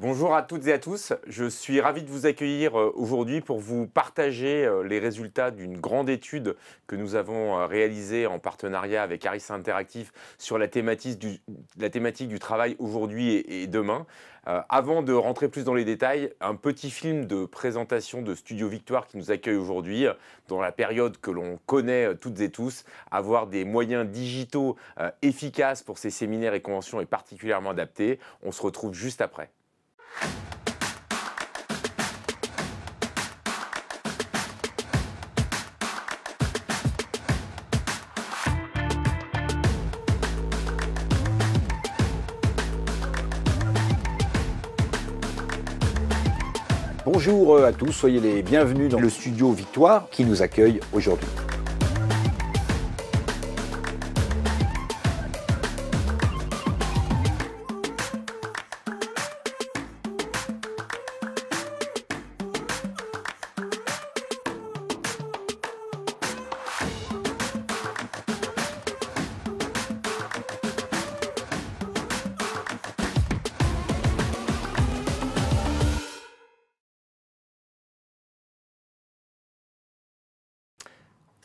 Bonjour à toutes et à tous. Je suis ravi de vous accueillir euh, aujourd'hui pour vous partager euh, les résultats d'une grande étude que nous avons euh, réalisée en partenariat avec Aris Interactif sur la thématique du, travail aujourd'hui et, demain. avant de rentrer plus dans les détails, un petit film de présentation de Studio Victoire qui nous accueille aujourd'hui dans la période que l'on connaît toutes et tous. Avoir des moyens digitaux efficaces pour ces séminaires et conventions est particulièrement adapté. On se retrouve juste après. Bonjour à tous, soyez les bienvenus dans le studio Victoire qui nous accueille aujourd'hui.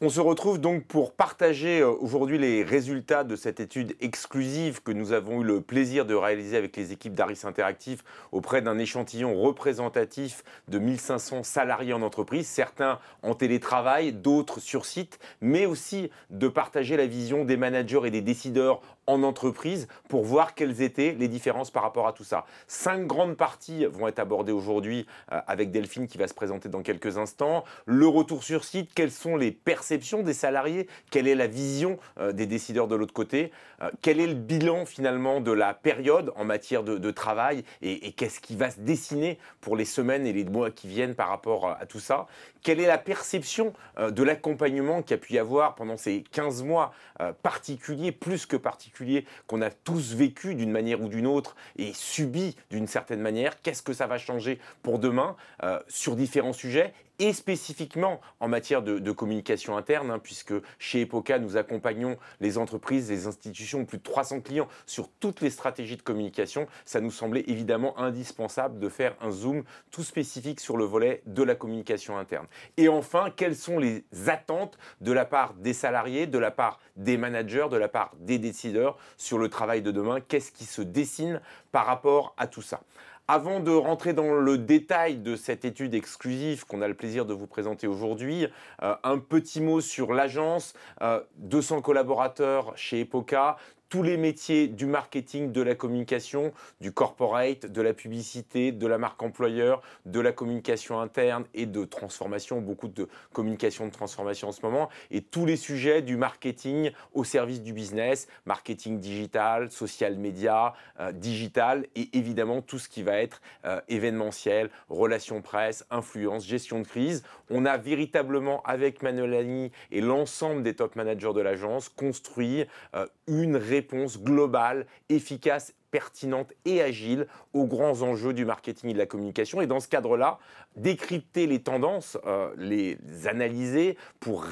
On se retrouve donc pour partager euh, aujourd'hui les résultats de cette étude exclusive que nous avons eu le plaisir de réaliser avec les équipes d'Aris Interactif auprès d'un échantillon représentatif de 1500 salariés en entreprise, certains en télétravail, d'autres sur site, mais aussi de partager la vision des managers et des décideurs en entreprise pour voir quelles étaient les différences par rapport à tout ça. Cinq grandes parties vont être abordées aujourd'hui euh, avec Delphine qui va se présenter dans quelques instants. Le retour sur site, quelles sont les perceptions des salariés, quelle est la vision euh, des décideurs de l'autre côté, euh, quel est le bilan finalement de la période en matière de, travail et, et qu'est-ce qui va se dessiner pour les semaines et les mois qui viennent par rapport à tout ça. Quelle est la perception de l'accompagnement qu'il a pu y avoir pendant ces 15 mois particuliers, plus que particuliers qu'on a tous vécu d'une manière ou d'une autre et subi d'une certaine manière. Qu'est-ce que ça va changer pour demain euh, sur différents sujets et spécifiquement en matière de, communication interne, hein, puisque chez Epoca, nous accompagnons les entreprises, les institutions, plus de 300 clients sur toutes les stratégies de communication. Ça nous semblait évidemment indispensable de faire un zoom tout spécifique sur le volet de la communication interne. Et enfin, quelles sont les attentes de la part des salariés, de la part des managers, de la part des décideurs sur le travail de demain Qu'est-ce qui se dessine par rapport à tout ça avant de rentrer dans le détail de cette étude exclusive qu'on a le plaisir de vous présenter aujourd'hui, euh, un petit mot sur l'agence. 200 euh, collaborateurs chez Epoca, tous les métiers du marketing, de la communication, du corporate, de la publicité, de la marque employeur, de la communication interne et de transformation, beaucoup de communication de transformation en ce moment, et tous les sujets du marketing au service du business, marketing digital, social media, euh, digital, et évidemment tout ce qui va être euh, événementiel, relations presse, influence, gestion de crise. On a véritablement avec Manolani et l'ensemble des top managers de l'agence construit euh, une réponse réponse globale, efficace pertinente et agile aux grands enjeux du marketing et de la communication. Et dans ce cadre-là, décrypter les tendances, euh, les analyser pour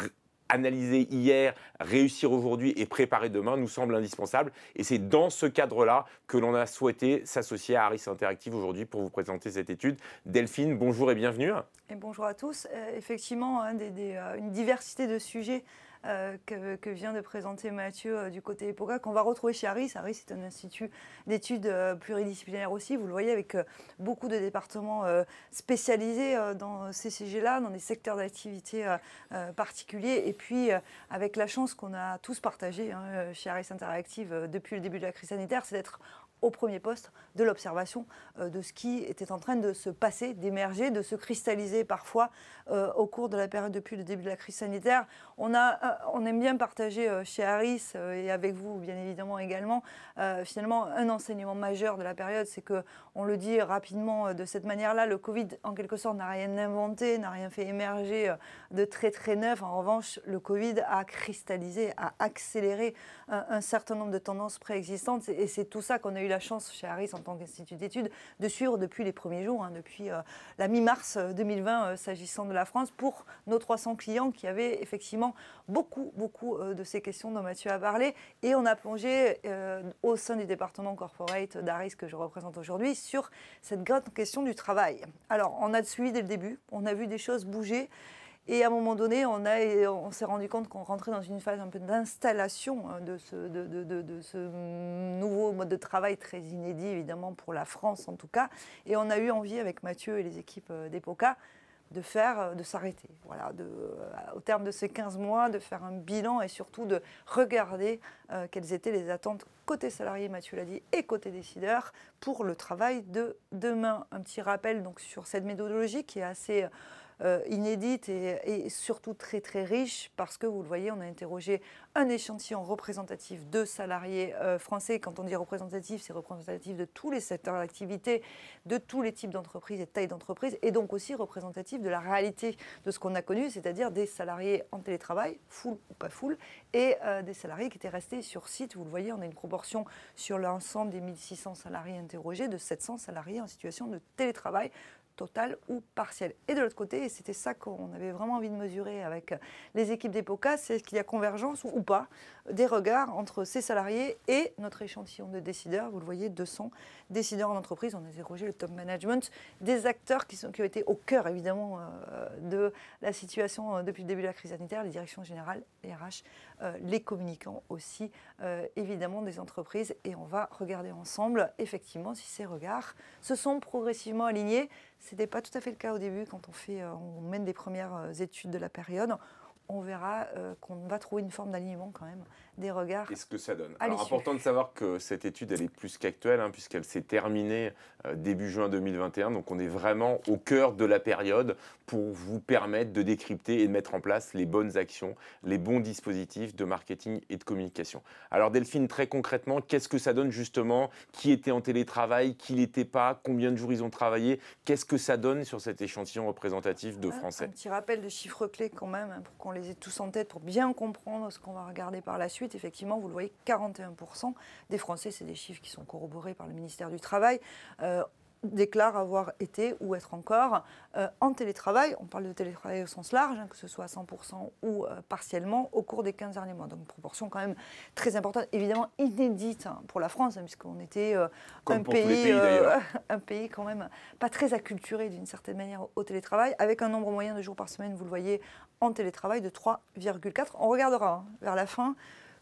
analyser hier, réussir aujourd'hui et préparer demain nous semble indispensable. Et c'est dans ce cadre-là que l'on a souhaité s'associer à Harris Interactive aujourd'hui pour vous présenter cette étude. Delphine, bonjour et bienvenue. Et bonjour à tous. Euh, effectivement, hein, euh, une diversité de sujets euh, que, vient de présenter Mathieu euh, du côté EPOCA, qu'on va retrouver chez Harris. Harris est un institut d'études euh, pluridisciplinaires aussi, vous le voyez, avec beaucoup de départements spécialisés dans ces sujets-là, dans des secteurs d'activité particuliers, et puis avec la chance qu'on a tous partagée hein, chez Harris Interactive depuis le début de la crise sanitaire, c'est d'être au premier poste de l'observation euh, de ce qui était en train de se passer, d'émerger, de se cristalliser parfois euh, au cours de la période depuis le début de la crise sanitaire. On, a, euh, on aime bien partager chez Harris et avec vous bien évidemment également finalement un enseignement majeur de la période, c'est que on le dit rapidement de cette manière-là, le Covid en quelque sorte n'a rien inventé, n'a rien fait émerger de très très neuf. En revanche, le Covid a cristallisé, a accéléré un certain nombre de tendances préexistantes et c'est tout ça qu'on a eu la chance chez ARIS en tant qu'institut d'études de suivre depuis les premiers jours, hein, depuis euh, la mi-mars 2020 euh, euh, s'agissant de la France, pour nos 300 clients qui avaient effectivement beaucoup, beaucoup de ces questions dont Mathieu a parlé. Et on a plongé au sein du département corporate d'ARIS que je représente aujourd'hui sur cette grande question du travail. Alors, on a suivi dès le début, on a vu des choses bouger. Et à un moment donné, on, a, on s'est rendu compte qu'on rentrait dans une phase un peu d'installation hein, de ce, de, ce, nouveau mode de travail très inédit, évidemment, pour la France en tout cas. Et on a eu envie, avec Mathieu et les équipes euh, d'Epoca, de faire, euh, de s'arrêter. Voilà, de, euh, au terme de ces 15 mois, de faire un bilan et surtout de regarder quelles étaient les attentes côté salarié, Mathieu l'a dit, et côté décideur pour le travail de demain. Un petit rappel donc sur cette méthodologie qui est assez euh, inédite et, surtout très très riche parce que vous le voyez, on a interrogé un échantillon représentatif de salariés euh, français. Quand on dit représentatif, c'est représentatif de tous les secteurs d'activité, de tous les types d'entreprises et tailles d'entreprises, et donc aussi représentatif de la réalité de ce qu'on a connu, c'est-à-dire des salariés en télétravail, full ou pas full, et euh, des salariés qui étaient restés sur site. Vous le voyez, on a une proportion sur l'ensemble des 1600 salariés interrogés de 700 salariés en situation de télétravail, total ou partielle. Et de l'autre côté, et c'était ça qu'on avait vraiment envie de mesurer avec les équipes d'EPOCA, c'est qu'il y a convergence ou pas des regards entre ces salariés et notre échantillon de décideurs. Vous le voyez, 200 décideurs en entreprise. On a érogé le top management des acteurs qui, ont été au cœur, évidemment, euh, de la situation euh, depuis le début de la crise sanitaire, les directions générales, les RH, euh, les communicants aussi, euh, évidemment, des entreprises. Et on va regarder ensemble, effectivement, si ces regards se sont progressivement alignés. Ce n'était pas tout à fait le cas au début quand on, fait, euh, on mène des premières études de la période on verra qu'on va trouver une forme d'alignement quand même des regards. Et ce que ça donne. Alors, important de savoir que cette étude, elle est plus qu'actuelle, hein, puisqu'elle s'est terminée euh, début juin 2021. Donc, on est vraiment au cœur de la période pour vous permettre de décrypter et de mettre en place les bonnes actions, les bons dispositifs de marketing et de communication. Alors, Delphine, très concrètement, qu'est-ce que ça donne justement Qui était en télétravail Qui l'était pas Combien de jours ils ont travaillé Qu'est-ce que ça donne sur cet échantillon représentatif de ah, Français Un petit rappel de chiffres clés quand même, hein, pour qu'on les ait tous en tête, pour bien comprendre ce qu'on va regarder par la suite effectivement, vous le voyez, 41% des Français, c'est des chiffres qui sont corroborés par le ministère du Travail, euh, déclarent avoir été ou être encore euh, en télétravail. On parle de télétravail au sens large, hein, que ce soit à 100% ou euh, partiellement au cours des 15 derniers mois. Donc une proportion quand même très importante, évidemment inédite hein, pour la France, hein, puisqu'on était un, pays un pays quand même pas très acculturé d'une certaine manière au télétravail, avec un nombre moyen de jours par semaine, vous le voyez, en télétravail de 3,4. On regardera vers la fin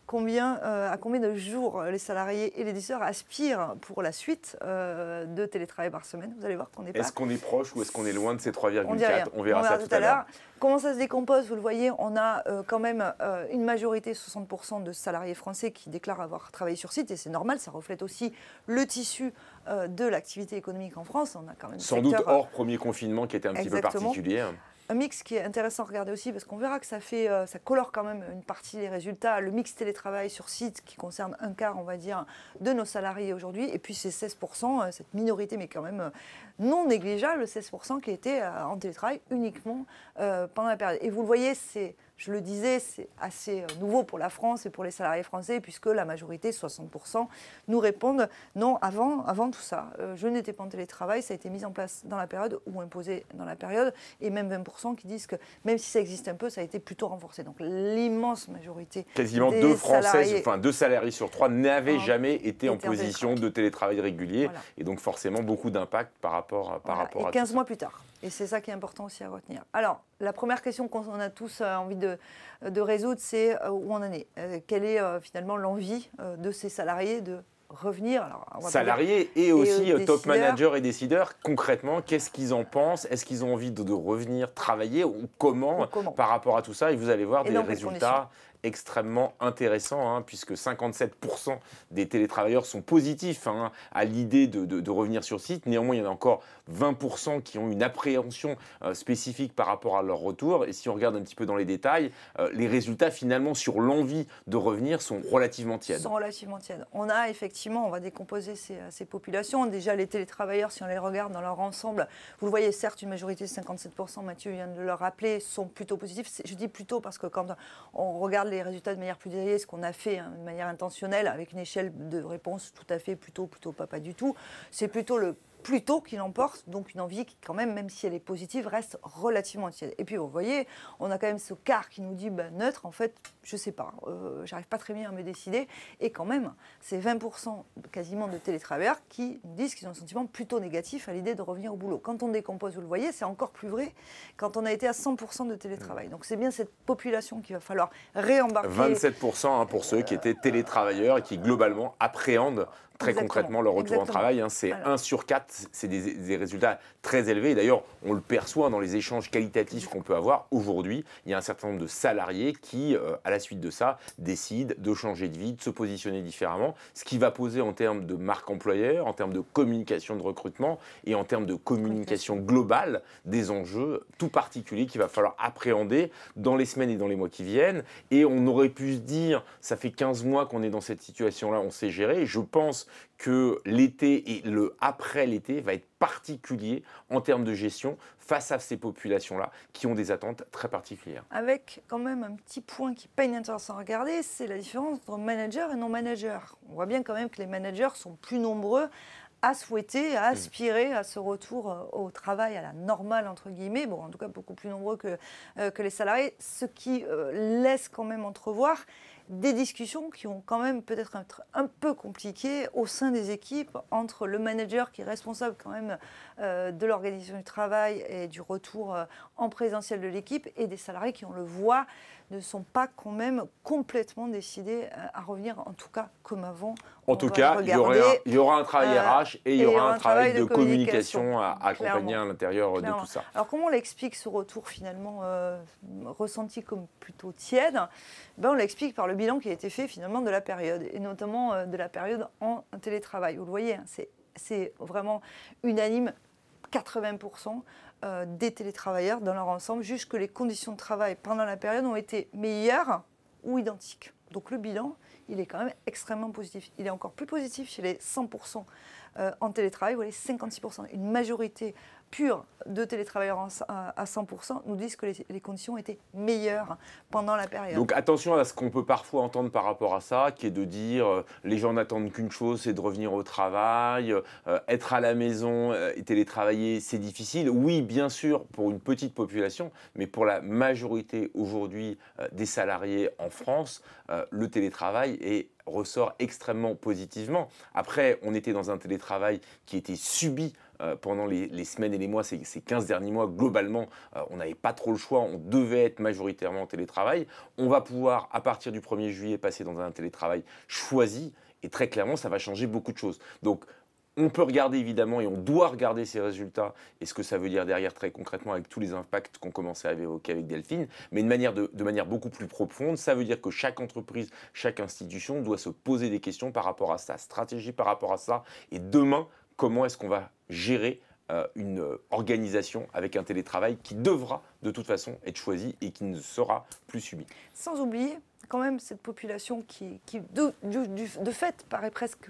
combien, euh, à combien de jours euh, les salariés et les décideurs aspirent pour la suite euh, de télétravail par semaine. Vous allez voir qu'on est Est-ce qu'on est proche ou est-ce qu'on est loin de ces 3,4 on, verra ça tout, à l'heure. Comment ça se décompose Vous le voyez, on a quand même une majorité, 60% de salariés français qui déclarent avoir travaillé sur site et c'est normal, ça reflète aussi le tissu de l'activité économique en France. On a quand même Sans doute hors premier confinement qui était un petit peu particulier. Un mix qui est intéressant à regarder aussi parce qu'on verra que ça fait, euh, ça colore quand même une partie des résultats. Le mix télétravail sur site qui concerne un quart, on va dire, de nos salariés aujourd'hui. Et puis ces 16%, euh, cette minorité, mais quand même euh, non négligeable, 16% qui était en télétravail uniquement pendant la période. Et vous le voyez, c'est je le disais, c'est assez euh, nouveau pour la France et pour les salariés français, puisque la majorité, 60%, nous répondent non, avant, avant tout ça, euh, je n'étais pas en télétravail, ça a été mis en place dans la période ou imposé dans la période, et même 20% qui disent que même si ça existe un peu, ça a été plutôt renforcé. Donc l'immense majorité. Quasiment deux Français, enfin deux salariés sur trois n'avaient ah, jamais été en position de télétravail régulier, et donc forcément beaucoup d'impact par rapport, par rapport à 15 mois plus tard. Et c'est ça qui est important aussi à retenir. Alors, la première question qu'on a tous euh, envie de, résoudre, c'est euh, où on en est euh, Quelle est finalement l'envie de ces salariés de revenir. Salariés et, aussi top managers et décideurs, concrètement, qu'est-ce qu'ils en pensent Est-ce qu'ils ont envie de, revenir travailler ou comment, par rapport à tout ça Et vous allez voir des résultats extrêmement intéressant, hein, puisque 57% des télétravailleurs sont positifs hein, à l'idée de, revenir sur site. Néanmoins, il y en a encore 20% qui ont une appréhension euh, spécifique par rapport à leur retour. Et si on regarde un petit peu dans les détails, euh, les résultats finalement sur l'envie de revenir sont relativement tièdes. Sont relativement tièdes. On a effectivement, on va décomposer ces, euh, ces populations. Déjà, les télétravailleurs, si on les regarde dans leur ensemble, vous le voyez certes, une majorité de 57%, Mathieu vient de le rappeler, sont plutôt positifs. Je dis plutôt parce que quand on regarde les résultats de manière plus détaillée, ce qu'on a fait hein, de manière intentionnelle, avec une échelle de réponse tout à fait plutôt, plutôt pas, pas du tout, c'est plutôt le plutôt qu'il emporte donc une envie qui, quand même, même si elle est positive, reste relativement tiède. Et puis, vous voyez, on a quand même ce quart qui nous dit ben, neutre, en fait, je sais pas, hein, euh, j'arrive pas très bien à me décider. Et quand même, c'est 20% quasiment de télétravailleurs qui disent qu'ils ont un sentiment plutôt négatif à l'idée de revenir au boulot. Quand on décompose, vous le voyez, c'est encore plus vrai quand on a été à 100% de télétravail. Mmh. Donc, c'est bien cette population qu'il va falloir réembarquer. 27% hein, pour ceux qui étaient télétravailleurs et qui, globalement, appréhendent très concrètement leur retour en travail. Hein, c'est 1 sur 4, c'est des, résultats très élevés. D'ailleurs, on le perçoit dans les échanges qualitatifs qu'on peut avoir. Aujourd'hui, il y a un certain nombre de salariés qui, euh, à la suite de ça, décident de changer de vie, de se positionner différemment, ce qui va poser en termes de marque employeur, en termes de communication de recrutement et en termes de communication globale des enjeux tout particuliers qu'il va falloir appréhender dans les semaines et dans les mois qui viennent. Et on aurait pu se dire, ça fait 15 mois qu'on est dans cette situation-là, on sait gérer. Je pense que l'été et le après l'été va être particulier en termes de gestion face à ces populations-là qui ont des attentes très particulières. Avec quand même un petit point qui peine intéressant à regarder, c'est la différence entre manager et non-manager. On voit bien quand même que les managers sont plus nombreux à souhaiter, à mmh. aspirer à ce retour euh, au travail, à la normale, entre guillemets, bon, en tout cas beaucoup plus nombreux que, euh, que les salariés, ce qui euh, laisse quand même entrevoir des discussions qui ont quand même peut-être un peu compliquées au sein des équipes entre le manager qui est responsable quand même euh, de l'organisation du travail et du retour euh, en présentiel de l'équipe et des salariés qui, ont le voit, ne sont pas quand même complètement décidés euh, à revenir, en tout cas comme avant. En tout cas, il y, aura un, travail RH euh, et il y aura, un, travail de, communication, à accompagner à l'intérieur de tout ça. Alors comment on l'explique ce retour finalement euh, ressenti comme plutôt tiède ben, On l'explique par le bilan qui a été fait finalement de la période, et notamment de la période en télétravail. Vous le voyez, hein, c'est vraiment unanime, 80%. Euh, des télétravailleurs dans leur ensemble, juge que les conditions de travail pendant la période ont été meilleures ou identiques. Donc le bilan, il est quand même extrêmement positif. Il est encore plus positif chez les 100% euh, en télétravail ou les 56%. Une majorité pure de télétravailleurs à 100% nous disent que les, conditions étaient meilleures pendant la période. Donc attention à ce qu'on peut parfois entendre par rapport à ça, qui est de dire euh, les gens n'attendent qu'une chose, c'est de revenir au travail, euh, euh, être à la maison et télétravailler, c'est difficile. Oui, bien sûr, pour une petite population, mais pour la majorité aujourd'hui des salariés en France, le télétravail est ressort extrêmement positivement. Après, on était dans un télétravail qui était subi euh, pendant les, semaines et les mois, ces, 15 derniers mois, globalement, euh, on n'avait pas trop le choix, on devait être majoritairement en télétravail. On va pouvoir, à partir du 1er juillet, passer dans un télétravail choisi, et très clairement, ça va changer beaucoup de choses. Donc, on peut regarder évidemment et on doit regarder ces résultats et ce que ça veut dire derrière très concrètement avec tous les impacts qu'on commençait à évoquer avec Delphine, mais de manière, de, manière beaucoup plus profonde, ça veut dire que chaque entreprise, chaque institution doit se poser des questions par rapport à sa stratégie, par rapport à ça, et demain, comment est-ce qu'on va gérer euh, une organisation avec un télétravail qui devra de toute façon être choisi et qui ne sera plus subi. Sans oublier quand même cette population qui, qui de, fait, paraît presque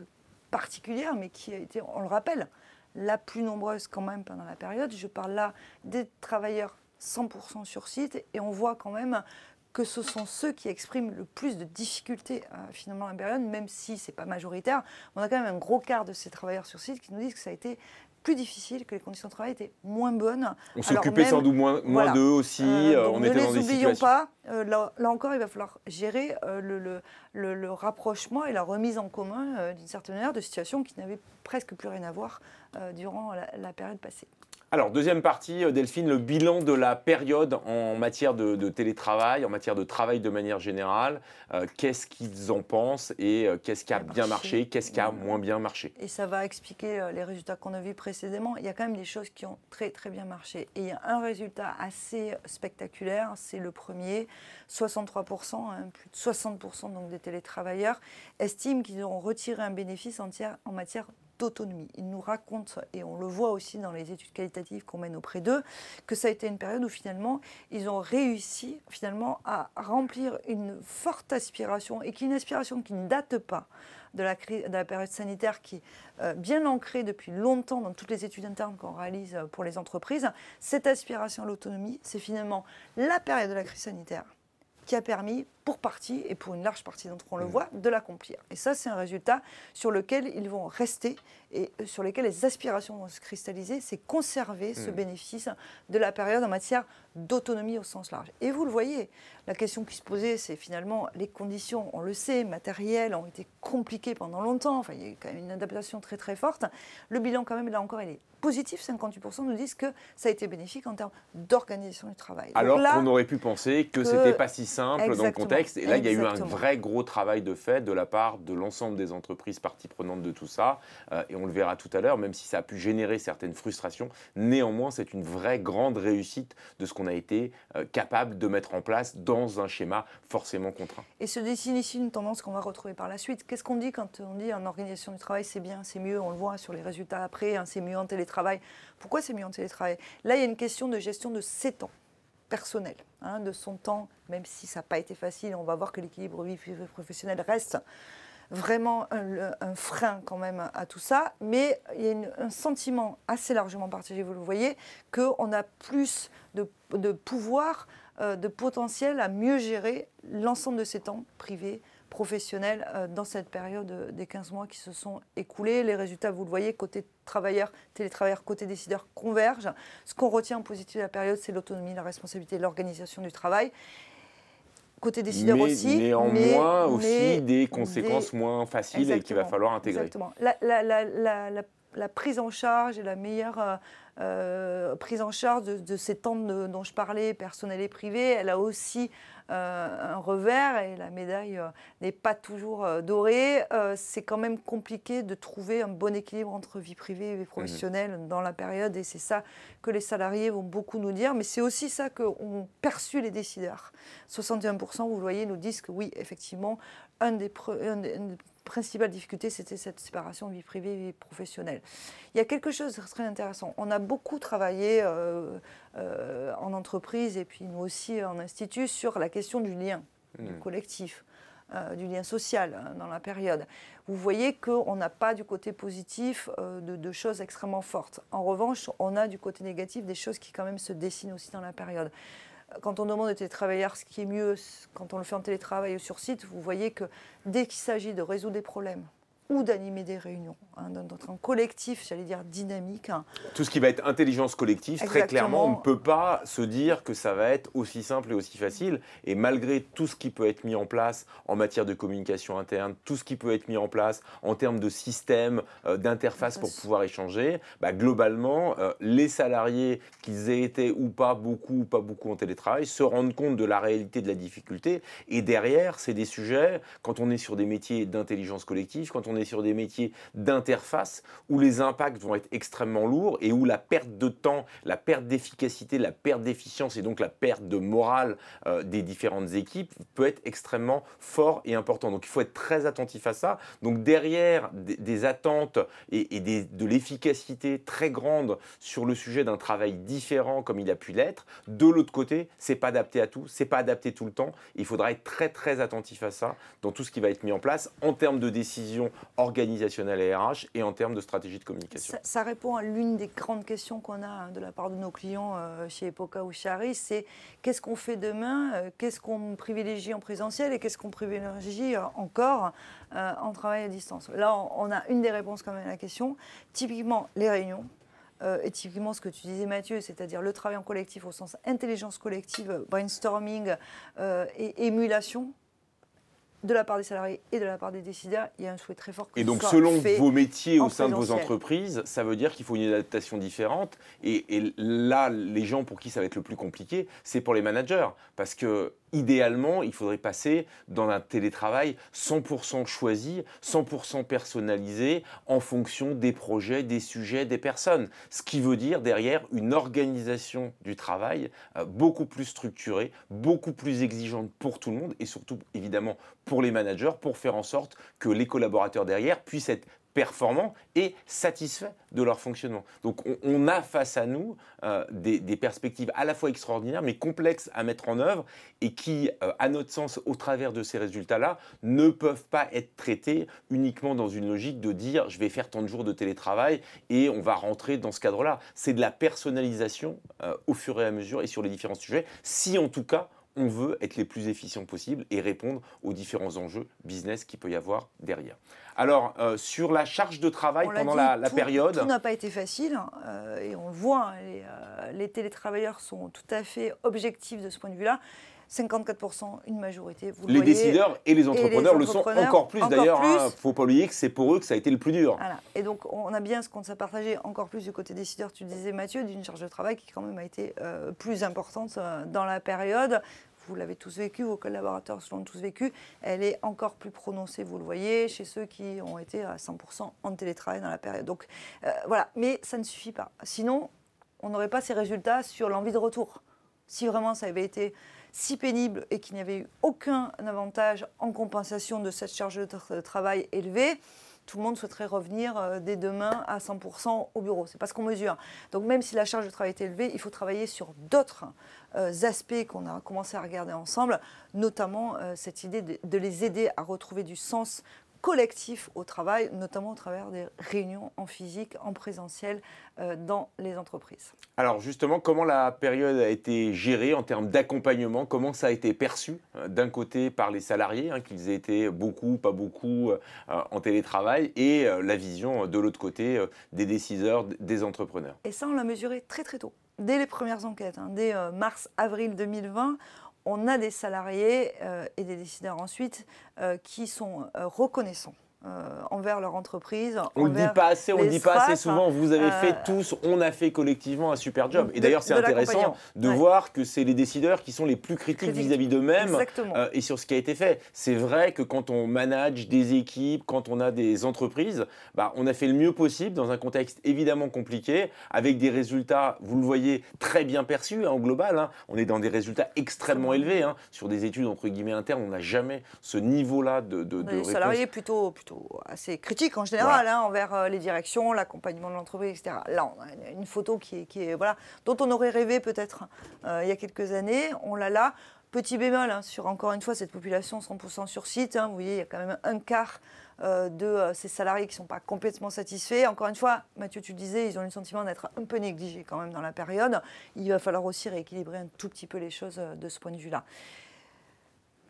particulière, mais qui a été, on le rappelle, la plus nombreuse quand même pendant la période. Je parle là des travailleurs 100% sur site et on voit quand même que ce sont ceux qui expriment le plus de difficultés euh, finalement à la période, même si ce n'est pas majoritaire. On a quand même un gros quart de ces travailleurs sur site qui nous disent que ça a été plus difficile, que les conditions de travail étaient moins bonnes. On s'occupait sans doute moins, d'eux aussi. Euh, euh, on était dans des oublions pas. Euh, là, là, encore, il va falloir gérer le, rapprochement et la remise en commun, d'une certaine manière, de situations qui n'avaient presque plus rien à voir durant la période passée. Alors, deuxième partie, euh, Delphine, le bilan de la période en matière de, télétravail, en matière de travail de manière générale. Euh, qu'est-ce qu'ils en pensent et euh, qu'est-ce qui a, bien marché, qu'est-ce qui a moins bien marché Et ça va expliquer les résultats qu'on a vus précédemment. Il y a quand même des choses qui ont très très bien marché. Et il y a un résultat assez spectaculaire, c'est le premier. 63%, hein, plus de 60% donc des télétravailleurs estiment qu'ils ont retiré un bénéfice entier en matière d'autonomie. Ils nous racontent, et on le voit aussi dans les études qualitatives qu'on mène auprès d'eux, que ça a été une période où finalement, ils ont réussi finalement à remplir une forte aspiration, et qui est une aspiration qui ne date pas de la, crise, de la période sanitaire qui est euh, bien ancrée depuis longtemps dans toutes les études internes qu'on réalise euh, pour les entreprises. Cette aspiration à l'autonomie, c'est finalement la période de la crise sanitaire qui a permis pour partie, et pour une large partie d'entre eux, on le mm. voit, de l'accomplir. Et ça, c'est un résultat sur lequel ils vont rester et euh, sur lequel les aspirations vont se cristalliser, c'est conserver ce mm. bénéfice de la période en matière d'autonomie au sens large. Et vous le voyez, la question qui se posait, c'est finalement les conditions, on le sait, matérielles ont été compliquées pendant longtemps, enfin, il y a quand même une adaptation très très forte. Le bilan quand même, là encore, il est positif, 58% nous disent que ça a été bénéfique en termes d'organisation du travail. Alors qu'on aurait pu penser que, que c'était pas si simple dans le contexte et là, il y a eu un vrai gros travail de fait de la part de l'ensemble des entreprises parties prenantes de tout ça. Euh, et on le verra tout à l'heure, même si ça a pu générer certaines frustrations, néanmoins, c'est une vraie grande réussite de ce qu'on a été euh, capable de mettre en place dans un schéma forcément contraint. Et se dessine ici une tendance qu'on va retrouver par la suite. Qu'est-ce qu'on dit quand on dit en organisation du travail, c'est bien, c'est mieux, on le voit sur les résultats après, hein, c'est mieux en télétravail. Pourquoi c'est mieux en télétravail Là, il y a une question de gestion de 7 ans personnel hein, de son temps, même si ça n'a pas été facile. On va voir que l'équilibre vie professionnelle reste vraiment un, frein quand même à tout ça. Mais il y a un sentiment assez largement partagé, vous le voyez, qu'on a plus de, pouvoir, euh, de potentiel à mieux gérer l'ensemble de ses temps privés professionnels euh, dans cette période euh, des 15 mois qui se sont écoulés. Les résultats, vous le voyez, côté travailleurs, télétravailleurs, côté décideurs convergent. Ce qu'on retient en positif de la période, c'est l'autonomie, la responsabilité, l'organisation du travail côté décideur mais aussi. Néanmoins aussi des conséquences moins faciles et qu'il va falloir intégrer. Exactement. La, prise en charge et la meilleure euh, prise en charge de, ces temps dont je parlais, personnel et privé, elle a aussi euh, un revers et la médaille euh, n'est pas toujours euh, dorée. c'est quand même compliqué de trouver un bon équilibre entre vie privée et vie professionnelle mhm. dans la période et c'est ça que les salariés vont beaucoup nous dire, mais c'est aussi ça qu'ont perçu les décideurs. 61%, vous voyez, nous disent que oui, effectivement, un des principale difficulté, c'était cette séparation vie privée vie professionnelle. Il y a quelque chose de très intéressant. On a beaucoup travaillé euh, euh, en entreprise et puis nous aussi en institut sur la question du lien, du hmm. collectif. Euh, du lien social hein, dans la période. Vous voyez qu'on n'a pas du côté positif de, de, choses extrêmement fortes. En revanche, on a du côté négatif des choses qui quand même se dessinent aussi dans la période quand on demande aux télétravailleurs ce qui est mieux quand on le fait en télétravail ou sur site, vous voyez que dès qu'il s'agit de résoudre des problèmes, ou d'animer des réunions, hein, d'être un collectif, j'allais dire dynamique. Hein. Tout ce qui va être intelligence collective, très clairement, on ne peut pas se dire que ça va être aussi simple et aussi facile. Et malgré tout ce qui peut être mis en place en matière de communication interne, tout ce qui peut être mis en place en termes de système, euh, d'interface pour pouvoir échanger, bah, globalement, euh, les salariés, qu'ils aient été ou pas beaucoup ou pas beaucoup en télétravail, se rendent compte de la réalité de la difficulté. Et derrière, c'est des sujets, quand on est sur des métiers d'intelligence collective, quand on est sur des métiers d'interface où les impacts vont être extrêmement lourds et où la perte de temps, la perte d'efficacité, la perte d'efficience et donc la perte de morale euh, des différentes équipes peut être extrêmement fort et important. Donc il faut être très attentif à ça. Donc derrière des, attentes et, de l'efficacité très grande sur le sujet d'un travail différent comme il a pu l'être, de l'autre côté, c'est pas adapté à tout, c'est pas adapté tout le temps. Il faudra être très très attentif à ça dans tout ce qui va être mis en place en termes de décision, Organisationnel et RH et en termes de stratégie de communication. Ça, répond à l'une des grandes questions qu'on a hein, de la part de nos clients euh, chez Epoca ou Charis, c'est qu'est-ce qu'on fait demain, euh, qu'est-ce qu'on privilégie en présentiel et qu'est-ce qu'on privilégie euh, encore en travail à distance. Là, on a une des réponses quand même à la question. Typiquement, les réunions. et typiquement ce que tu disais Mathieu, c'est-à-dire le travail en collectif au sens intelligence collective, brainstorming et émulation de la part des salariés et de la part des décideurs, il y a un souhait très fort. Que et donc, selon vos métiers au sein de vos entreprises, ça veut dire qu'il faut une adaptation différente. Et, et, là, les gens pour qui ça va être le plus compliqué, c'est pour les managers, parce que idéalement, il faudrait passer dans un télétravail 100% choisi, 100% personnalisé en fonction des projets, des sujets, des personnes. Ce qui veut dire derrière une organisation du travail euh, beaucoup plus structurée, beaucoup plus exigeante pour tout le monde et surtout évidemment pour les managers pour faire en sorte que les collaborateurs derrière puissent être performants et satisfaits de leur fonctionnement. Donc on, a face à nous euh, des, perspectives à la fois extraordinaires mais complexes à mettre en œuvre et qui, euh, à notre sens, au travers de ces résultats-là, ne peuvent pas être traités uniquement dans une logique de dire je vais faire tant de jours de télétravail et on va rentrer dans ce cadre-là. C'est de la personnalisation euh, au fur et à mesure et sur les différents sujets, si en tout cas on veut être les plus efficients possible et répondre aux différents enjeux business qu'il peut y avoir derrière. Alors, euh, sur la charge de travail pendant la, la période. Tout n'a pas été facile euh, et on le voit, hein, euh, les, télétravailleurs sont tout à fait objectifs de ce point de vue-là. 54%, une majorité. Vous les voyez, décideurs et les entrepreneurs, et les entrepreneurs le sont encore plus d'ailleurs. Il hein, ne faut pas oublier que c'est pour eux que ça a été le plus dur. Et donc on a bien ce qu'on s'est partagé encore plus du côté décideur, tu le disais Mathieu, d'une charge de travail qui quand même a été plus importante dans la période vous l'avez tous vécu, vos collaborateurs l'ont tous vécu, elle est encore plus prononcée, vous le voyez, chez ceux qui ont été à 100% en télétravail dans la période. Donc euh, voilà, mais ça ne suffit pas. Sinon, on n'aurait pas ces résultats sur l'envie de retour. Si vraiment ça avait été si pénible et qu'il n'y avait eu aucun avantage en compensation de cette charge de travail élevée, tout le monde souhaiterait revenir euh, dès demain à 100% au bureau. C'est pas ce qu'on mesure. Donc même si la charge de travail est élevée, il faut travailler sur d'autres euh, aspects qu'on a commencé à regarder ensemble, notamment euh, cette idée de, de les aider à retrouver du sens collectif au travail, notamment au travers des réunions en physique, en présentiel euh, dans les entreprises. Alors justement, comment la période a été gérée en termes d'accompagnement Comment ça a été perçu euh, d'un côté par les salariés, hein, qu'ils étaient beaucoup, pas beaucoup euh, en télétravail, et la vision de l'autre côté des décideurs, des entrepreneurs Et ça, on l'a mesuré très très tôt. Dès les premières enquêtes, hein, dès mars-avril 2020, on a des salariés euh, et des décideurs ensuite euh, qui sont euh, reconnaissants. Euh, envers leur entreprise. On ne dit pas assez, on dit pas assez souvent. vous avez fait euh, tous, on a fait collectivement un super job. Et d'ailleurs, c'est intéressant de voir que c'est les décideurs qui sont les plus critiques vis-à-vis d'eux-mêmes euh, et sur ce qui a été fait. C'est vrai que quand on manage des équipes, quand on a des entreprises, bah, on a fait le mieux possible dans un contexte évidemment compliqué, avec des résultats, vous le voyez, très bien perçus en hein, global. Hein. On est dans des résultats extrêmement élevés. Hein. Sur des études entre guillemets internes, on n'a jamais ce niveau-là de, de, salariés plutôt, plutôt assez critique en général hein, envers euh, les directions, l'accompagnement de l'entreprise, etc. Là, on a une photo qui est, qui est voilà, dont on aurait rêvé peut-être euh, il y a quelques années. On l'a là. Petit bémol hein, sur encore une fois cette population 100% sur site. Hein, vous voyez, il y a quand même un quart euh, de ces salariés qui ne sont pas complètement satisfaits. Encore une fois, Mathieu, tu le disais, ils ont le sentiment d'être un peu négligés quand même dans la période. Il va falloir aussi rééquilibrer un tout petit peu les choses de ce point de vue-là.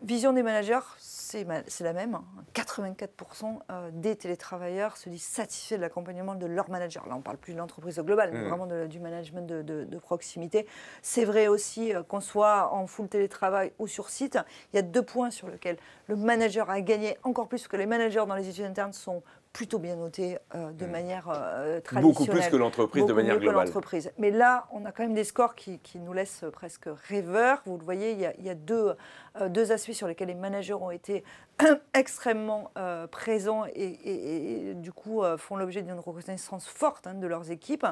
Vision des managers, c'est la même. 84% hein. euh, des télétravailleurs se disent satisfaits de l'accompagnement de leur manager. Là, on ne parle plus de l'entreprise globale, mais mmh. vraiment du management de, proximité. C'est vrai aussi euh, qu'on soit en full télétravail ou sur site. Il y a deux points sur lesquels le manager a gagné encore plus que les managers dans les études internes sont plutôt bien noté euh, de mm. manière traditionnelle. Euh, Beaucoup plus que l'entreprise de manière globale. Mais là, on a quand même des scores qui, nous laissent euh, presque rêveurs. Vous le voyez, il y a, deux, deux aspects sur lesquels les managers ont été extrêmement présents et, du coup font l'objet d'une reconnaissance forte hein, de leurs équipes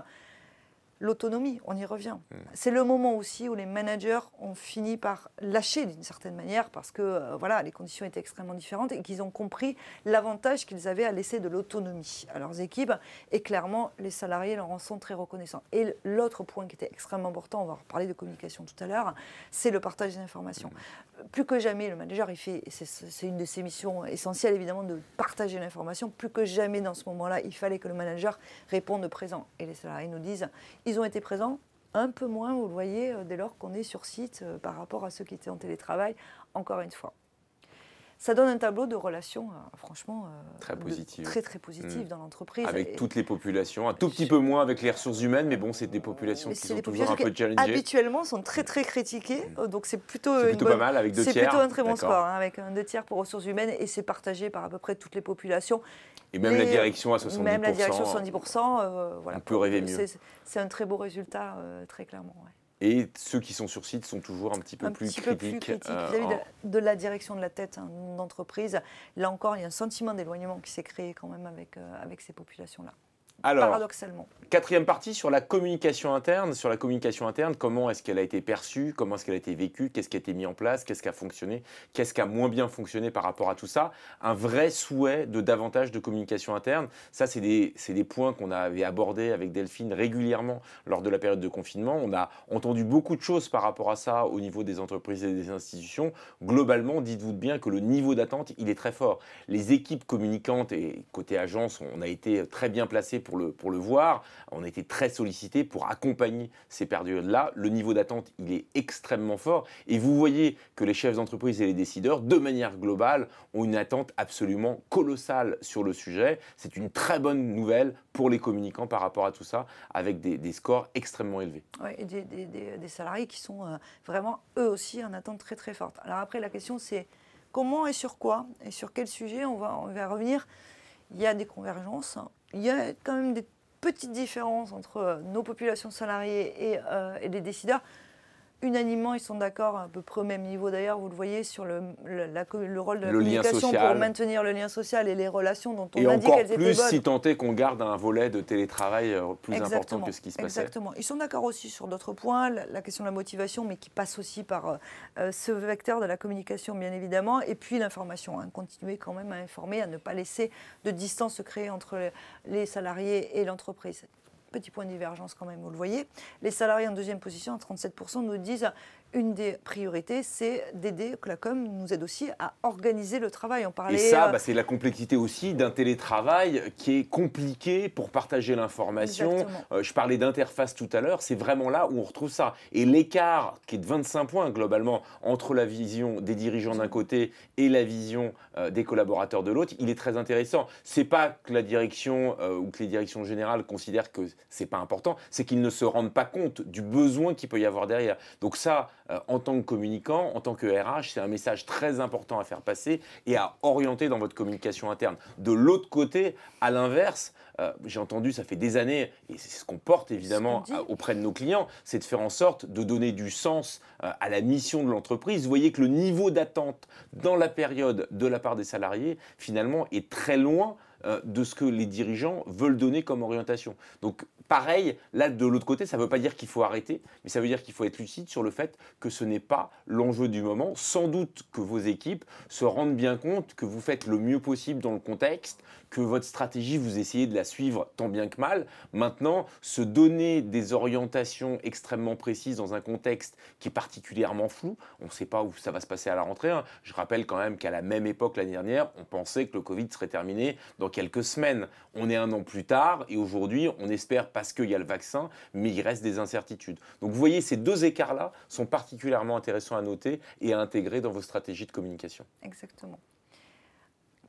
l'autonomie, on y revient. Mm. C'est le moment aussi où les managers ont fini par lâcher d'une certaine manière parce que euh, voilà, les conditions étaient extrêmement différentes et qu'ils ont compris l'avantage qu'ils avaient à laisser de l'autonomie à leurs équipes et clairement les salariés leur en sont très reconnaissants. Et l'autre point qui était extrêmement important, on va reparler de communication tout à l'heure, c'est le partage des informations. Mm. Plus que jamais, le manager, il fait, c'est une de ses missions essentielles évidemment de partager l'information, plus que jamais dans ce moment-là, il fallait que le manager réponde présent et les salariés nous disent ils ont été présents un peu moins au loyer euh, dès lors qu'on est sur site euh, par rapport à ceux qui étaient en télétravail, encore une fois ça donne un tableau de relations, euh, franchement, euh, très positif. Très, très positif mm. dans l'entreprise. Avec toutes les populations, un tout petit peu moins avec les ressources humaines, mais bon, c'est des populations qui sont toujours un peu challengées. Habituellement, sont très, mm. très critiquées. Mm. Donc, c'est plutôt. pas mal avec deux tiers. C'est plutôt un très bon score, hein, avec un deux tiers pour ressources humaines, et c'est partagé par à peu près toutes les populations. Et même la direction à 70%. Même la direction à 70%. Euh, voilà, on peut rêver mieux. C'est un très beau résultat, très clairement. Ouais. Et ceux qui sont sur site sont toujours un petit peu plus critiques. Peu plus de, la direction de la tête hein, d'entreprise. Là encore, il y a un sentiment d'éloignement qui s'est créé quand même avec euh, ces populations-là. Alors, paradoxalement. Quatrième partie sur la communication interne. Sur la communication interne, comment est-ce qu'elle a été perçue Comment est-ce qu'elle a été vécue Qu'est-ce qui a été mis en place Qu'est-ce qui a fonctionné Qu'est-ce qui a moins bien fonctionné par rapport à tout ça Un vrai souhait de davantage de communication interne. Ça, c'est des, des, points qu'on avait abordés avec Delphine régulièrement lors de la période de confinement. On a entendu beaucoup de choses par rapport à ça au niveau des entreprises et des institutions. Globalement, dites-vous bien que le niveau d'attente, il est très fort. Les équipes communicantes et côté agence, on a été très bien placés pour le, pour le voir. On a été très sollicité pour accompagner ces périodes-là. Le niveau d'attente, il est extrêmement fort. Et vous voyez que les chefs d'entreprise et les décideurs, de manière globale, ont une attente absolument colossale sur le sujet. C'est une très bonne nouvelle pour les communicants par rapport à tout ça, avec des, scores extrêmement élevés. Oui, et des, salariés qui sont euh, vraiment, eux aussi, en attente très très forte. Alors après, la question, c'est comment et sur quoi et sur quel sujet on va, on va revenir. Il y a des convergences, hein, il y a quand même des petites différences entre euh, nos populations salariées et, euh, les décideurs unanimement, ils sont d'accord, à peu près au même niveau d'ailleurs, vous le voyez, sur le, rôle de la communication pour maintenir le lien social et les relations dont on a dit qu'elles étaient bonnes. Et encore plus si tant qu'on garde un volet de télétravail euh, plus important que ce qui se passait. Exactement. Ils sont d'accord aussi sur d'autres points, la, question de la motivation, mais qui passe aussi par euh, euh, ce vecteur de la communication, bien évidemment, et puis l'information. Hein. continuer quand même à informer, à ne pas laisser de distance se créer entre les salariés et l'entreprise petit point de divergence quand même, vous le voyez. Les salariés en deuxième position, à 37%, nous disent une des priorités, c'est d'aider que la com nous aide aussi à organiser le travail. en parlait. Et ça, euh, bah, c'est la complexité aussi d'un télétravail qui est compliqué pour partager l'information. Euh, je parlais d'interface tout à l'heure, c'est vraiment là où on retrouve ça. Et l'écart qui est de 25 points globalement entre la vision des dirigeants d'un côté et la vision euh, des collaborateurs de l'autre, il est très intéressant. C'est pas que la direction ou que les directions générales considèrent que c'est pas important, c'est qu'ils ne se rendent pas compte du besoin qu'il peut y avoir derrière. Donc ça, euh, en tant que communicant, en tant que RH, c'est un message très important à faire passer et à orienter dans votre communication interne. De l'autre côté, à l'inverse, euh, j'ai entendu, ça fait des années, et c'est ce qu'on porte évidemment auprès de nos clients, c'est de faire en sorte de donner du sens euh, à la mission de l'entreprise. Vous voyez que le niveau d'attente dans la période de la part des salariés, finalement, est très loin euh, de ce que les dirigeants veulent donner comme orientation. Donc pareil, là de l'autre côté, ça ne veut pas dire qu'il faut arrêter, mais ça veut dire qu'il faut être lucide sur le fait que ce n'est pas l'enjeu du moment. Sans doute que vos équipes se rendent bien compte que vous faites le mieux possible dans le contexte, que votre stratégie, vous essayez de la suivre tant bien que mal. Maintenant, se donner des orientations extrêmement précises dans un contexte qui est particulièrement flou, on ne sait pas où ça va se passer à la rentrée. Hein. Je rappelle quand même qu'à la même époque l'année dernière, on pensait que le Covid serait terminé dans quelques semaines. On est un an plus tard et aujourd'hui, on espère parce qu'il y a le vaccin, mais il reste des incertitudes. Donc vous voyez, ces deux écarts-là sont particulièrement intéressants à noter et à intégrer dans vos stratégies de communication. Exactement.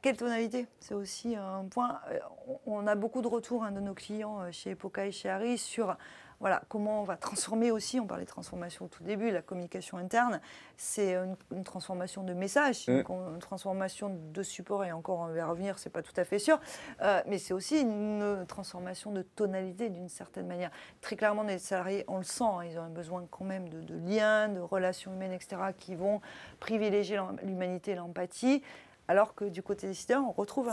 Quelle tonalité C'est aussi un point. Euh, on a beaucoup de retours hein, de nos clients euh, chez Epoca et chez Harry sur voilà, comment on va transformer aussi, on parlait de transformation au tout début, la communication interne, c'est une, transformation de message, mm. une, transformation de support, et encore on va revenir, c'est pas tout à fait sûr, euh, mais c'est aussi une transformation de tonalité d'une certaine manière. Très clairement, les salariés, on le sent, hein, ils ont un besoin quand même de, liens, de relations humaines, etc., qui vont privilégier l'humanité, l'empathie alors que du côté décideur, on retrouve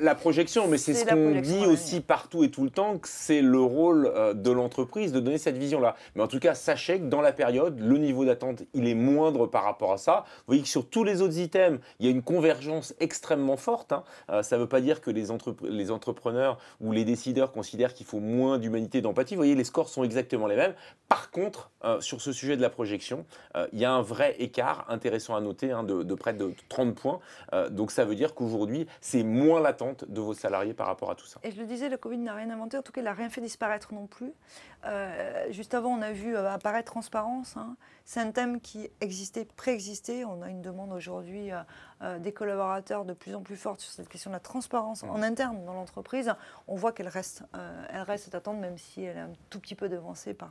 la, projection, mais c'est ce qu'on dit aussi partout et tout le temps, que c'est le rôle euh, de l'entreprise de donner cette vision-là. Mais en tout cas, sachez que dans la période, le niveau d'attente, il est moindre par rapport à ça. Vous voyez que sur tous les autres items, il y a une convergence extrêmement forte. Hein. Euh, ça ne veut pas dire que les, les entrepreneurs ou les décideurs considèrent qu'il faut moins d'humanité et d'empathie. Vous voyez, les scores sont exactement les mêmes. Par contre, euh, sur ce sujet de la projection, il y a un vrai écart intéressant à noter hein, de, de près de 30 points euh, donc ça veut dire qu'aujourd'hui, c'est moins l'attente de vos salariés par rapport à tout ça. Et je le disais, le Covid n'a rien inventé, en tout cas, il n'a rien fait disparaître non plus. Euh, juste avant, on a vu euh, apparaître transparence. Hein. C'est un thème qui existait, préexistait. On a une demande aujourd'hui euh, euh, des collaborateurs de plus en plus forte sur cette question de la transparence mmh. en interne dans l'entreprise. On voit qu'elle reste, euh, elle reste cette même si elle est un tout petit peu devancée par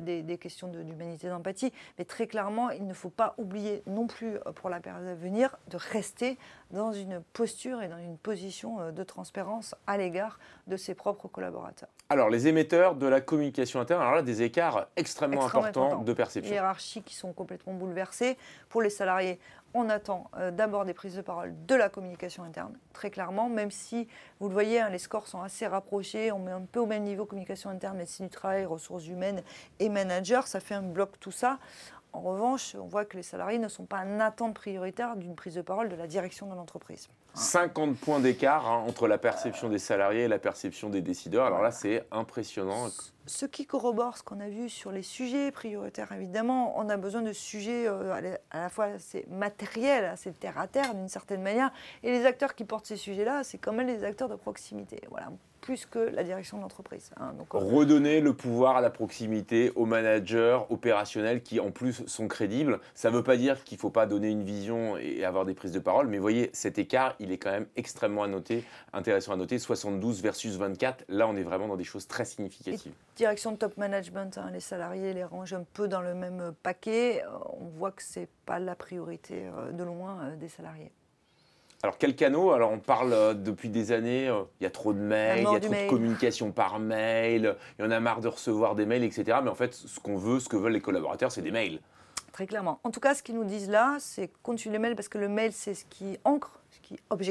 des, questions d'humanité d'empathie. Mais très clairement, il ne faut pas oublier non plus pour la période à venir de rester dans une posture et dans une position de transparence à l'égard de ses propres collaborateurs. Alors, les émetteurs de la communication interne, alors là, des écarts extrêmement, importants de perception hiérarchies qui sont complètement bouleversées. Pour les salariés, on attend euh, d'abord des prises de parole de la communication interne, très clairement, même si, vous le voyez, hein, les scores sont assez rapprochés, on met un peu au même niveau communication interne, médecine du travail, ressources humaines et manager. ça fait un bloc tout ça. En revanche, on voit que les salariés ne sont pas en attente prioritaire d'une prise de parole de la direction de l'entreprise. 50 hein. points d'écart hein, entre la perception des salariés et la perception des décideurs. Alors là, c'est impressionnant ce qui corrobore ce qu'on a vu sur les sujets prioritaires, évidemment, on a besoin de sujets euh, à la fois assez matériels, assez terre à terre d'une certaine manière, et les acteurs qui portent ces sujets-là, c'est quand même les acteurs de proximité. Voilà plus que la direction de l'entreprise. Hein, donc, euh, Redonner le pouvoir à la proximité, aux managers opérationnels qui en plus sont crédibles. Ça ne veut pas dire qu'il ne faut pas donner une vision et avoir des prises de parole, mais voyez, cet écart, il est quand même extrêmement à noter, intéressant à noter. 72 versus 24, là on est vraiment dans des choses très significatives direction de top management, hein, les salariés les rangent un peu dans le même euh, paquet. Euh, on voit que ce n'est pas la priorité euh, de loin des salariés. Alors quel canot Alors on parle depuis des années, il y a trop de mails, il y a trop de communication par mail, il y en a marre de recevoir des mails, etc. Mais en fait, ce qu'on veut, ce que veulent les collaborateurs, c'est des mails. Très clairement. En tout cas, ce qu'ils nous disent là, c'est continue les mails parce que le mail, c'est ce qui ancre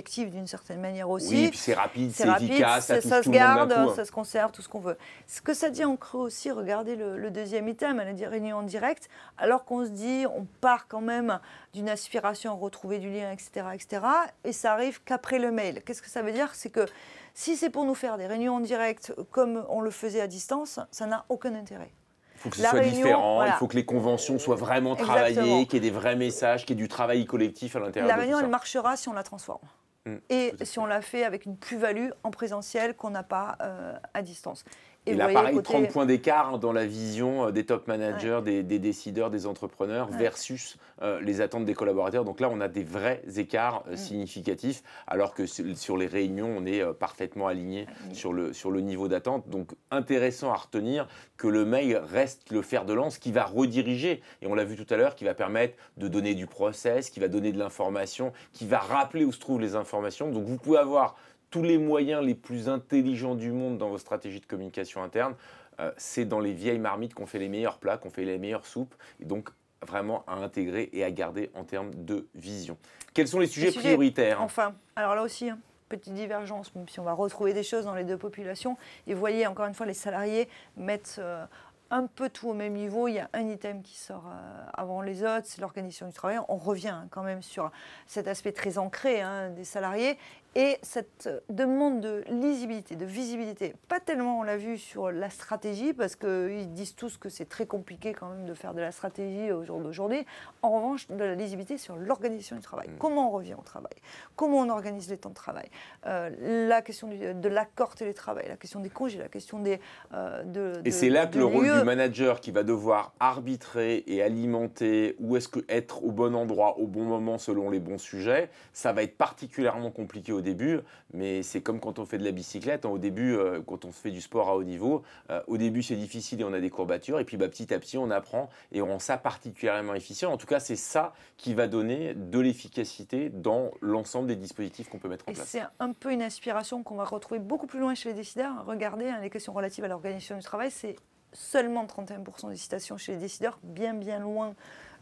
qui d'une certaine manière aussi. Oui, c'est rapide, c'est efficace, ça, ça se garde, hein. ça se conserve, tout ce qu'on veut. Ce que ça dit en creux aussi, regardez le, deuxième item, elle a dit réunion en direct, alors qu'on se dit, on part quand même d'une aspiration à retrouver du lien, etc., etc., et ça arrive qu'après le mail. Qu'est-ce que ça veut dire C'est que si c'est pour nous faire des réunions en direct comme on le faisait à distance, ça n'a aucun intérêt. Il faut que ce soit différent, il faut que les conventions soient vraiment travaillées, qu'il y ait des vrais messages, qu'il y ait du travail collectif à l'intérieur. de réunion, tout elle marchera si on la transforme. Mm, et si on la fait avec une plus-value en présentiel qu'on n'a pas euh, à distance. Et là, pareil, 30 points d'écart hein, dans la vision euh, des top managers, des, décideurs, des entrepreneurs versus euh, les attentes des collaborateurs. Donc là, on a des vrais écarts euh, mm. significatifs, alors que sur les réunions, on est parfaitement aligné sur, le, sur le niveau d'attente. Donc intéressant à retenir que le mail reste le fer de lance qui va rediriger, et on l'a vu tout à l'heure, qui va permettre de donner du process, qui va donner de l'information, qui va rappeler où se trouvent les informations. Donc vous pouvez avoir tous les moyens les plus intelligents du monde dans vos stratégies de communication interne, euh, c'est dans les vieilles marmites qu'on fait les meilleurs plats, qu'on fait les meilleures soupes. Et donc, vraiment à intégrer et à garder en termes de vision. Quels sont les, sujets prioritaires Enfin, alors là aussi, hein, petite divergence, même si on va retrouver des choses dans les deux populations. Et vous voyez, encore une fois, les salariés mettent... Euh, un peu tout au même niveau. Il y a un item qui sort euh, avant les autres, c'est l'organisation du travail. On revient hein, quand même sur cet aspect très ancré hein, des salariés. Et cette demande de lisibilité, de visibilité, pas tellement on l'a vu sur la stratégie, parce qu'ils disent tous que c'est très compliqué quand même de faire de la stratégie au jour d'aujourd'hui. En revanche, de la lisibilité sur l'organisation du travail. Mm. Comment on revient au travail Comment on organise les temps de travail euh, La question de l'accord télétravail, la question des congés, la question des... Euh, de, et c'est là que le rôle du manager qui va devoir arbitrer et alimenter où est-ce que être au bon endroit, au bon moment, selon les bons sujets, ça va être particulièrement compliqué au début, mais c'est comme quand on fait de la bicyclette. Hein. au début, euh, quand on fait du sport à haut niveau, euh, au début c'est difficile et on a des courbatures, et puis bah, petit à petit on apprend et on rend ça particulièrement efficient. En tout cas, c'est ça qui va donner de l'efficacité dans l'ensemble des dispositifs qu'on peut mettre en et place. C'est un peu une aspiration qu'on va retrouver beaucoup plus loin chez les décideurs. Regardez, hein, les questions relatives à l'organisation du travail, c'est seulement 31% des citations chez les décideurs, bien bien loin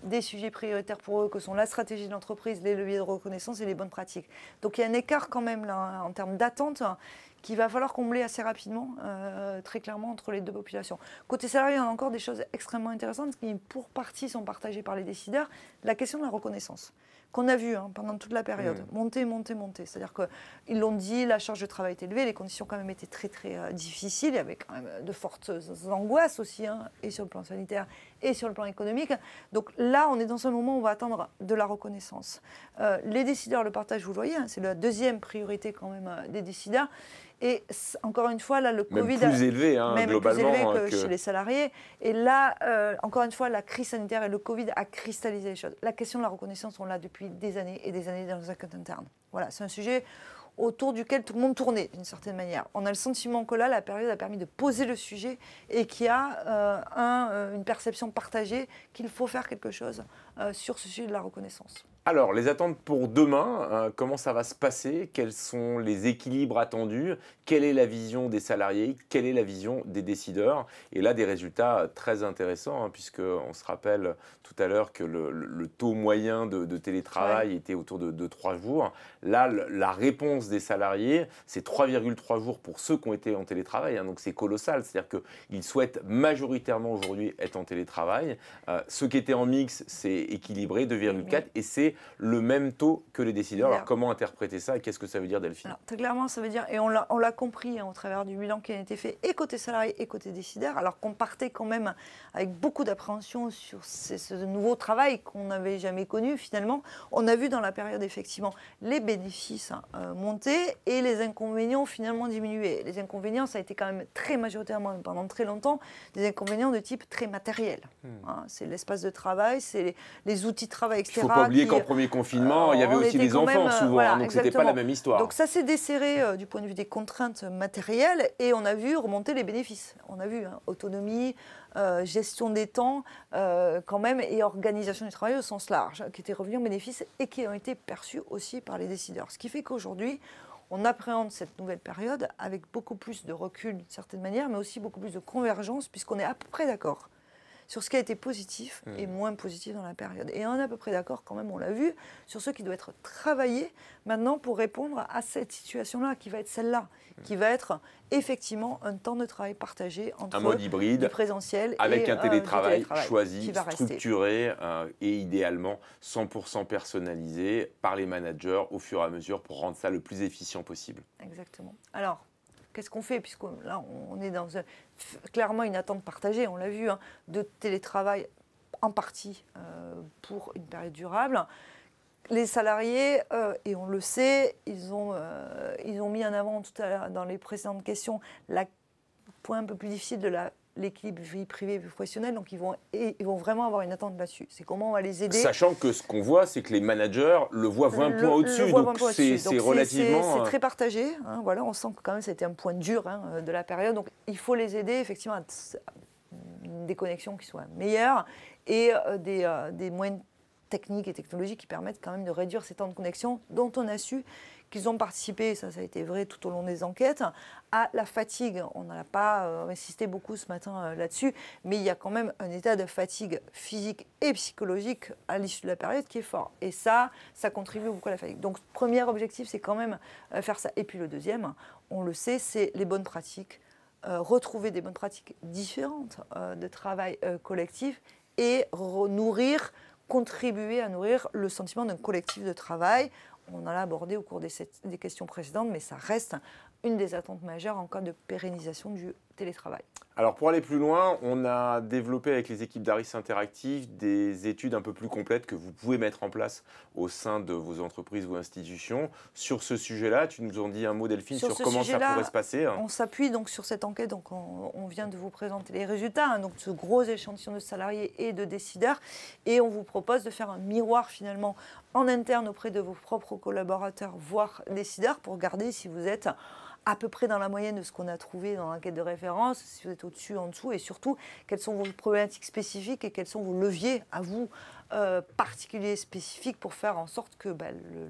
des sujets prioritaires pour eux que sont la stratégie de l'entreprise, les leviers de reconnaissance et les bonnes pratiques. Donc il y a un écart quand même là, en termes d'attente qui va falloir combler assez rapidement, euh, très clairement, entre les deux populations. Côté salarié, on a encore des choses extrêmement intéressantes qui, pour partie, sont partagées par les décideurs. La question de la reconnaissance, qu'on a vue hein, pendant toute la période, monter, monter, monter. C'est-à-dire qu'ils l'ont dit, la charge de travail était élevée, les conditions quand même étaient très, très euh, difficiles, avec quand même de fortes angoisses aussi, hein, et sur le plan sanitaire, et sur le plan économique. Donc là, on est dans un moment où on va attendre de la reconnaissance. Euh, les décideurs le partagent, vous le voyez, hein, c'est la deuxième priorité quand même euh, des décideurs. Et encore une fois, là, le Covid. Plus a, élevé, hein, même Plus élevé hein, que, que, chez les salariés. Et là, euh, encore une fois, la crise sanitaire et le Covid a cristallisé les choses. La question de la reconnaissance, on l'a depuis des années et des années dans nos actes internes. Voilà, c'est un sujet autour duquel tout le monde tournait, d'une certaine manière. On a le sentiment que là, la période a permis de poser le sujet et qu'il y a euh, euh, une perception partagée qu'il faut faire quelque chose euh, sur ce sujet de la reconnaissance. Alors, les attentes pour demain, hein, comment ça va se passer Quels sont les équilibres attendus Quelle est la vision des salariés Quelle est la vision des décideurs Et là, des résultats très intéressants, hein, puisqu'on se rappelle tout à l'heure que le, taux moyen de, télétravail était autour de, trois 3 jours. Là, la réponse des salariés, c'est 3,3 jours pour ceux qui ont été en télétravail. Hein, donc, c'est colossal. C'est-à-dire qu'ils souhaitent majoritairement aujourd'hui être en télétravail. Ce euh, ceux qui étaient en mix, c'est équilibré, 2,4. Et c'est le même taux que les décideurs. Alors, comment interpréter ça et qu'est-ce que ça veut dire, Delphine Très clairement, ça veut dire, et on l'a compris hein, au travers du bilan qui a été fait, et côté salarié et côté décideur, alors qu'on partait quand même avec beaucoup d'appréhension sur ce nouveau travail qu'on n'avait jamais connu, finalement, on a vu dans la période, effectivement, les bénéfices hein, euh, monter et les inconvénients, finalement, diminuer. Les inconvénients, ça a été quand même très majoritairement, pendant très longtemps, des inconvénients de type très matériel. Hmm. Hein. c'est l'espace de travail, c'est les, outils de travail, etc. faut pas oublier premier confinement, il y avait euh, aussi des enfants euh, souvent, hein, donc ce n'était pas la même histoire. Donc ça s'est desserré euh, du point de vue des contraintes matérielles et on a vu remonter les bénéfices. On a vu hein, autonomie, gestion des temps quand même et organisation du travail au sens large, qui étaient revenus en bénéfice et qui ont été perçus aussi par les décideurs. Ce qui fait qu'aujourd'hui, on appréhende cette nouvelle période avec beaucoup plus de recul d'une certaine manière, mais aussi beaucoup plus de convergence puisqu'on est à peu près d'accord sur ce qui a été positif et mm. moins positif dans la période. Et on est à peu près d'accord, quand même, on l'a vu, sur ce qui doit être travaillé maintenant pour répondre à cette situation-là, qui va être celle-là, mm. qui va être effectivement un temps de travail partagé entre un mode hybride, présentiel avec un euh, télétravail, choisi, structuré euh, et idéalement 100% personnalisé par les managers au fur et à mesure pour rendre ça le plus efficient possible. Exactement. Alors, qu'est-ce qu'on fait Puisque là, on est dans clairement une attente partagée, on l'a vu, hein, de télétravail en partie euh, pour une période durable. Les salariés, euh, et on le sait, ils ont, euh, ils ont mis en avant tout à l'heure dans les précédentes questions le point un peu plus difficile de la l'équilibre vie privée vie professionnelle. Donc ils vont, ils vont vraiment avoir une attente là-dessus. C'est comment on va les aider. Sachant que ce qu'on voit, c'est que les managers le voient 20 points au-dessus. Donc c'est relativement. C'est euh, très partagé. Hein. voilà, on sent que quand même c'était un point dur hein, de la période. Donc il faut les aider effectivement à des connexions qui soient meilleures et euh, des, euh, des moyens techniques et technologiques qui permettent quand même de réduire ces temps de connexion dont on a su qu'ils ont participé, ça, ça a été vrai tout au long des enquêtes, à la fatigue. On n'a pas euh, insisté beaucoup ce matin euh, là-dessus, mais il y a quand même un état de fatigue physique et psychologique à l'issue de la période qui est fort. Et ça, ça contribue beaucoup à la fatigue. Donc, premier objectif, c'est quand même euh, faire ça. Et puis le deuxième, on le sait, c'est les bonnes pratiques. retrouver des bonnes pratiques différentes de travail collectif et nourrir contribuer à nourrir le sentiment d'un collectif de travail on en a abordé au cours des, des questions précédentes, mais ça reste une des attentes majeures en cas de pérennisation du télétravail. Alors pour aller plus loin, on a développé avec les équipes d'Aris Interactive des études un peu plus complètes que vous pouvez mettre en place au sein de vos entreprises ou institutions. Sur ce sujet-là, tu nous en dis un mot Delphine sur, comment ça pourrait se passer hein. On s'appuie donc sur cette enquête, donc on, vient de vous présenter les résultats, hein, donc ce gros échantillon de salariés et de décideurs, et on vous propose de faire un miroir finalement en interne auprès de vos propres collaborateurs, voire décideurs, pour garder si vous êtes à peu près dans la moyenne de ce qu'on a trouvé dans l'enquête de référence, si vous êtes au-dessus, en dessous, et surtout, quelles sont vos problématiques spécifiques et quels sont vos leviers à vous euh, particulier, spécifique, pour faire en sorte que bah,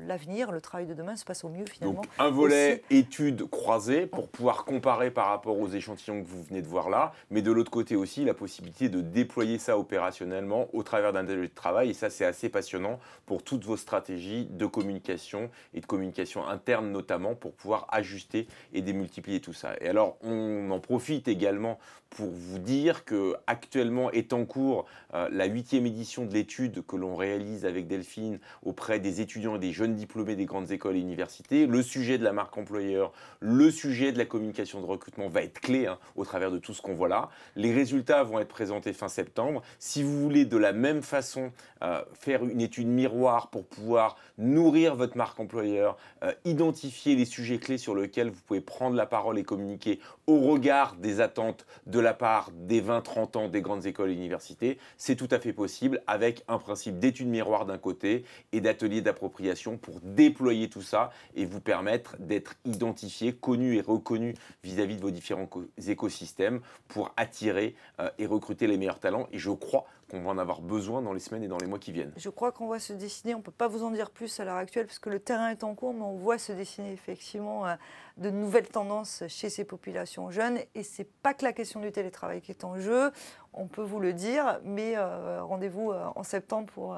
l'avenir, le, travail de demain se passe au mieux finalement. Donc un volet étude études croisées pour pouvoir comparer par rapport aux échantillons que vous venez de voir là, mais de l'autre côté aussi la possibilité de déployer ça opérationnellement au travers d'un délai de travail, et ça c'est assez passionnant pour toutes vos stratégies de communication et de communication interne notamment pour pouvoir ajuster et démultiplier tout ça. Et alors on en profite également pour vous dire que actuellement est en cours euh, la huitième édition de l'étude que l'on réalise avec Delphine auprès des étudiants et des jeunes diplômés des grandes écoles et universités. Le sujet de la marque employeur, le sujet de la communication de recrutement va être clé hein, au travers de tout ce qu'on voit là. Les résultats vont être présentés fin septembre. Si vous voulez de la même façon euh, faire une étude miroir pour pouvoir nourrir votre marque employeur, euh, identifier les sujets clés sur lesquels vous pouvez prendre la parole et communiquer au regard des attentes de la part des 20-30 ans des grandes écoles et universités, c'est tout à fait possible avec un principe d'études miroir d'un côté et d'ateliers d'appropriation pour déployer tout ça et vous permettre d'être identifié, connu et reconnu vis-à-vis de vos différents écosystèmes pour attirer euh, et recruter les meilleurs talents. Et je crois qu'on va en avoir besoin dans les semaines et dans les mois qui viennent. Je crois qu'on voit se dessiner, on ne peut pas vous en dire plus à l'heure actuelle parce que le terrain est en cours, mais on voit se dessiner effectivement euh, de nouvelles tendances chez ces populations jeunes. Et ce n'est pas que la question du télétravail qui est en jeu, on peut vous le dire, mais euh, rendez-vous euh, en septembre pour,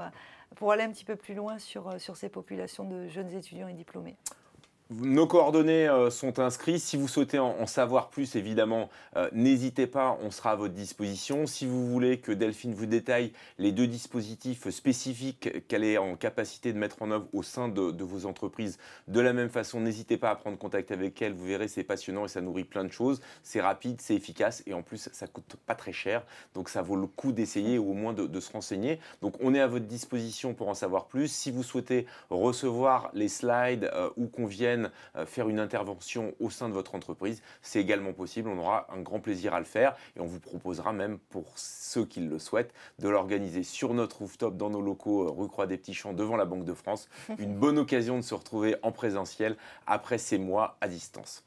aller un petit peu plus loin sur ces populations de jeunes étudiants et diplômés nos coordonnées euh, sont inscrites. Si vous souhaitez en, savoir plus, évidemment, euh, n'hésitez pas, on sera à votre disposition. Si vous voulez que Delphine vous détaille les deux dispositifs spécifiques qu'elle est en capacité de mettre en œuvre au sein de, vos entreprises, de la même façon, n'hésitez pas à prendre contact avec elle. Vous verrez, c'est passionnant et ça nourrit plein de choses. C'est rapide, c'est efficace et en plus, ça coûte pas très cher. Donc, ça vaut le coup d'essayer ou au moins de, se renseigner. Donc, on est à votre disposition pour en savoir plus. Si vous souhaitez recevoir les slides euh, où ou qu'on vienne euh, faire une intervention au sein de votre entreprise, c'est également possible. On aura un grand plaisir à le faire et on vous proposera même pour ceux qui le souhaitent de l'organiser sur notre rooftop dans nos locaux euh, rue Croix des Petits Champs devant la Banque de France. Une bonne occasion de se retrouver en présentiel après ces mois à distance.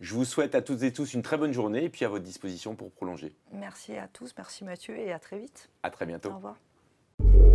Je vous souhaite à toutes et tous une très bonne journée et puis à votre disposition pour prolonger. Merci à tous, merci Mathieu et à très vite. À très bientôt. Au revoir.